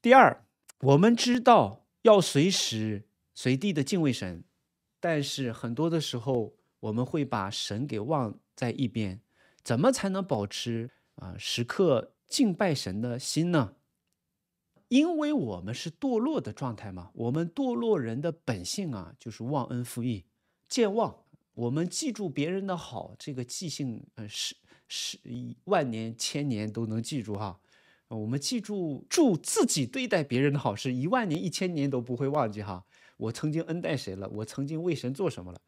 第二，我们知道要随时随地的敬畏神，但是很多的时候我们会把神给忘在一边。怎么才能保持啊时刻敬拜神的心呢？因为我们是堕落的状态嘛，我们堕落人的本性啊就是忘恩负义、健忘。我们记住别人的好，这个记性嗯是是一万年、千年都能记住哈。我们记住住自己对待别人的好事，一万年一千年都不会忘记哈。我曾经恩待谁了？我曾经为神做什么了？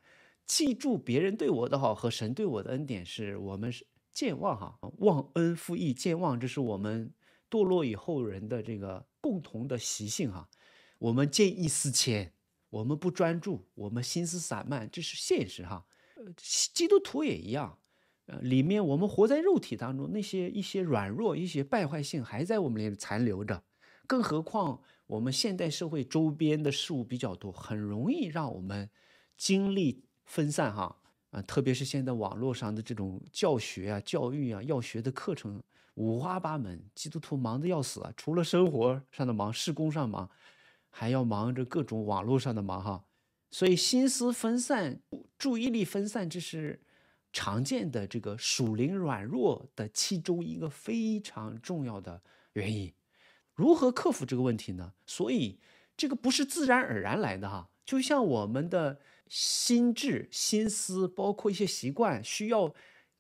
记住别人对我的好和神对我的恩典，是我们是健忘哈，忘恩负义、健忘，这是我们堕落以后人的这个共同的习性哈。我们见异思迁，我们不专注，我们心思散漫，这是现实哈。呃，基督徒也一样。呃，里面我们活在肉体当中，那些一些软弱、一些败坏性还在我们里残留着，更何况我们现代社会周边的事物比较多，很容易让我们精力分散哈啊，特别是现在网络上的这种教学啊、教育啊，要学的课程五花八门，基督徒忙得要死啊，除了生活上的忙、事工上忙，还要忙着各种网络上的忙哈，所以心思分散、注意力分散，这是。常见的这个属灵软弱的其中一个非常重要的原因，如何克服这个问题呢？所以这个不是自然而然来的哈，就像我们的心智、心思，包括一些习惯，需要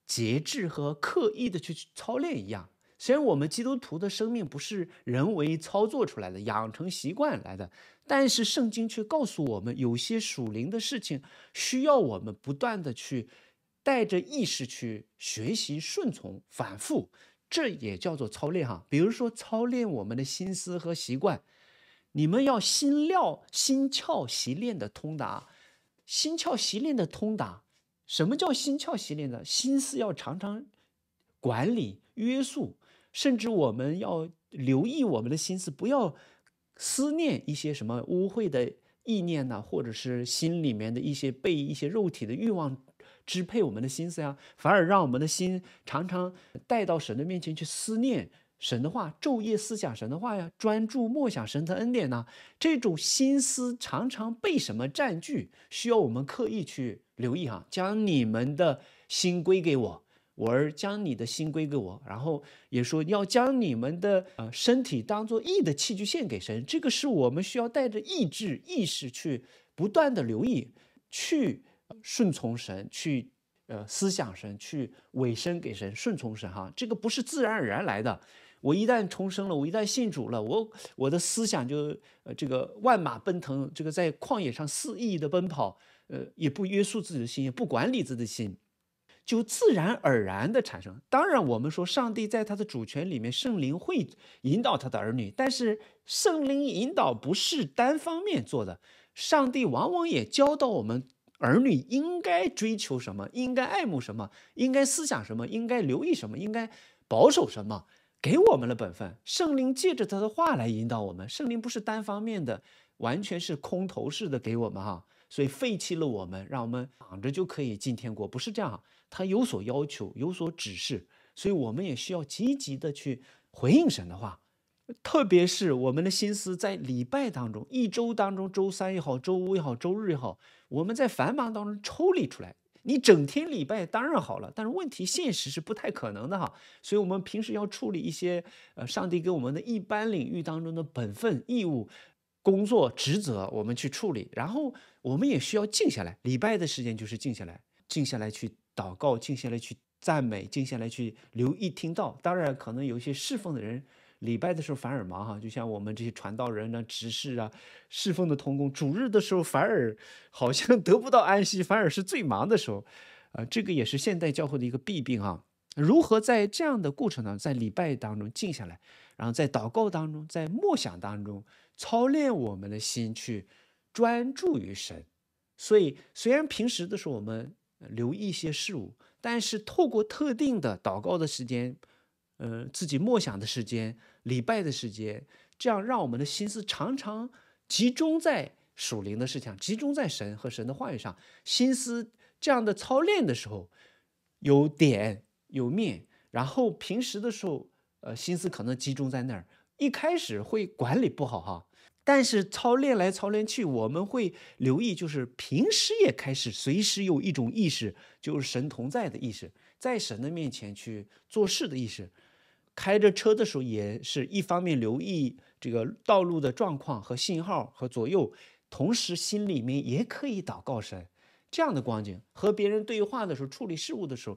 节制和刻意的去操练一样。虽然我们基督徒的生命不是人为操作出来的、养成习惯来的，但是圣经却告诉我们，有些属灵的事情需要我们不断的去。带着意识去学习顺从，反复，这也叫做操练哈。比如说操练我们的心思和习惯，你们要心料心窍习练的通达，心窍习练的通达。什么叫心窍习练呢？心思要常常管理约束，甚至我们要留意我们的心思，不要思念一些什么污秽的意念呐，或者是心里面的一些被一些肉体的欲望。支配我们的心思呀，反而让我们的心常常带到神的面前去思念神的话，昼夜思想神的话呀，专注默想神的恩典呢。这种心思常常被什么占据，需要我们刻意去留意哈。将你们的心归给我，我儿将你的心归给我，然后也说要将你们的呃身体当做义的器具献给神。这个是我们需要带着意志意识去不断的留意去。顺从神去，呃，思想神去委身给神，顺从神哈，这个不是自然而然来的。我一旦重生了，我一旦信主了，我我的思想就呃这个万马奔腾，这个在旷野上肆意的奔跑，呃，也不约束自己的心，也不管理自己的心，就自然而然的产生。当然，我们说上帝在他的主权里面，圣灵会引导他的儿女，但是圣灵引导不是单方面做的，上帝往往也教导我们。儿女应该追求什么？应该爱慕什么？应该思想什么？应该留意什么？应该保守什么？给我们了本分。圣灵借着他的话来引导我们。圣灵不是单方面的，完全是空头式的给我们哈，所以废弃了我们，让我们躺着就可以进天国，不是这样。他有所要求，有所指示，所以我们也需要积极的去回应神的话。特别是我们的心思在礼拜当中，一周当中，周三也好，周五也好，周日也好，我们在繁忙当中抽离出来。你整天礼拜当然好了，但是问题现实是不太可能的哈。所以，我们平时要处理一些呃，上帝给我们的一般领域当中的本分、义务、工作、职责，我们去处理。然后，我们也需要静下来。礼拜的时间就是静下来，静下来去祷告，静下来去赞美，静下来去留意听到。当然，可能有一些侍奉的人。礼拜的时候反而忙哈，就像我们这些传道人呢、执事啊、侍奉的同工，主日的时候反而好像得不到安息，反而是最忙的时候，呃，这个也是现代教会的一个弊病啊。如何在这样的过程当中，在礼拜当中静下来，然后在祷告当中、在默想当中操练我们的心，去专注于神。所以虽然平时的时候我们留意一些事物，但是透过特定的祷告的时间，呃，自己默想的时间。礼拜的时间，这样让我们的心思常常集中在属灵的事情集中在神和神的话语上。心思这样的操练的时候，有点有面。然后平时的时候，呃，心思可能集中在那儿，一开始会管理不好哈。但是操练来操练去，我们会留意，就是平时也开始随时有一种意识，就是神同在的意识，在神的面前去做事的意识。开着车的时候，也是一方面留意这个道路的状况和信号和左右，同时心里面也可以祷告神。这样的光景，和别人对话的时候、处理事务的时候、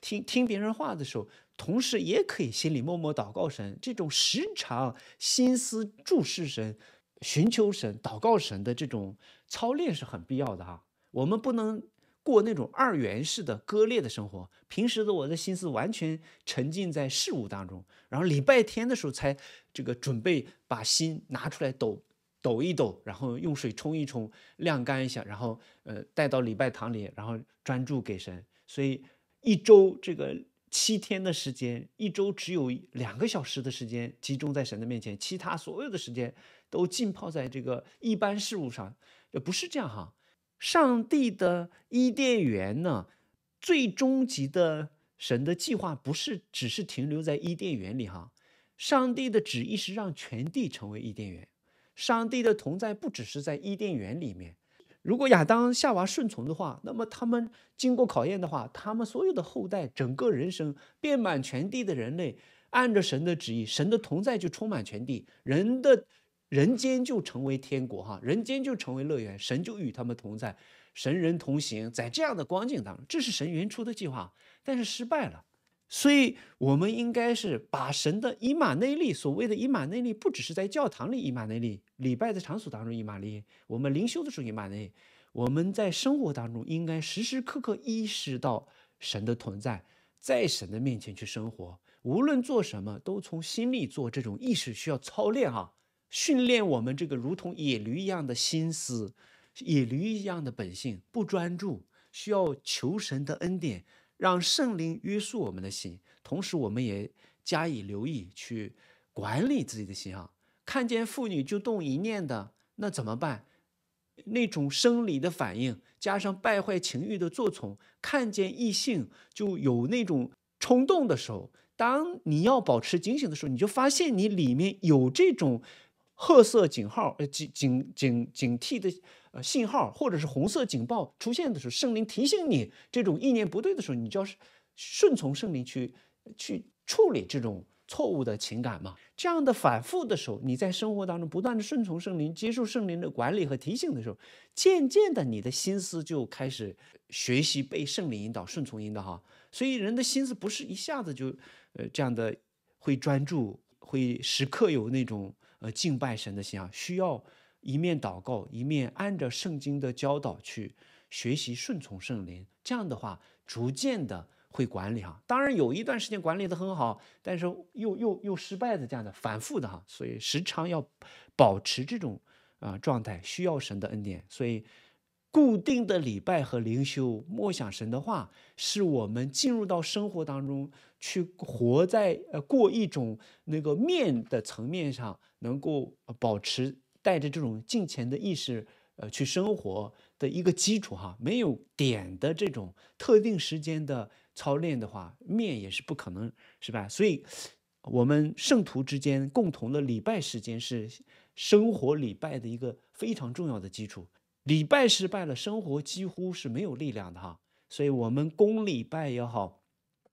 听听别人话的时候，同时也可以心里默默祷告神。这种时常心思注视神、寻求神、祷告神的这种操练是很必要的哈。我们不能。过那种二元式的割裂的生活，平时的我的心思完全沉浸在事物当中，然后礼拜天的时候才这个准备把心拿出来抖抖一抖，然后用水冲一冲，晾干一下，然后呃带到礼拜堂里，然后专注给神。所以一周这个七天的时间，一周只有两个小时的时间集中在神的面前，其他所有的时间都浸泡在这个一般事物上，也不是这样哈。上帝的伊甸园呢？最终极的神的计划不是只是停留在伊甸园里哈。上帝的旨意是让全地成为伊甸园。上帝的同在不只是在伊甸园里面。如果亚当夏娃顺从的话，那么他们经过考验的话，他们所有的后代，整个人生，遍满全地的人类，按着神的旨意，神的同在就充满全地人的。人间就成为天国哈，人间就成为乐园，神就与他们同在，神人同行，在这样的光景当中，这是神原初的计划，但是失败了。所以，我们应该是把神的以马内利，所谓的以马内利，不只是在教堂里以马内利，礼拜的场所当中以马内利，我们灵修的时候以马内利，我们在生活当中应该时时刻刻意识到神的存在，在神的面前去生活，无论做什么都从心里做，这种意识需要操练哈。训练我们这个如同野驴一样的心思，野驴一样的本性不专注，需要求神的恩典，让圣灵约束我们的心，同时我们也加以留意去管理自己的心啊。看见妇女就动一念的，那怎么办？那种生理的反应加上败坏情欲的作从，看见异性就有那种冲动的时候，当你要保持警醒的时候，你就发现你里面有这种。褐色警号，呃，警警警警惕的，呃，信号或者是红色警报出现的时候，圣灵提醒你，这种意念不对的时候，你就要顺从圣灵去去处理这种错误的情感嘛。这样的反复的时候，你在生活当中不断的顺从圣灵，接受圣灵的管理和提醒的时候，渐渐的你的心思就开始学习被圣灵引导，顺从引导哈。所以人的心思不是一下子就，呃，这样的会专注，会时刻有那种。呃，敬拜神的心啊，需要一面祷告，一面按着圣经的教导去学习顺从圣灵。这样的话，逐渐的会管理哈。当然有一段时间管理得很好，但是又又又失败的这样的反复的哈。所以时常要保持这种啊状态，需要神的恩典。所以。固定的礼拜和灵修默想神的话，是我们进入到生活当中去活在呃过一种那个面的层面上，能够保持带着这种敬虔的意识呃去生活的一个基础哈。没有点的这种特定时间的操练的话，面也是不可能是吧？所以，我们圣徒之间共同的礼拜时间是生活礼拜的一个非常重要的基础。礼拜失败了，生活几乎是没有力量的哈。所以，我们公礼拜也好，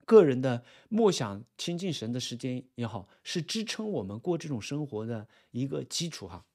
个人的默想亲近神的时间也好，是支撑我们过这种生活的一个基础哈。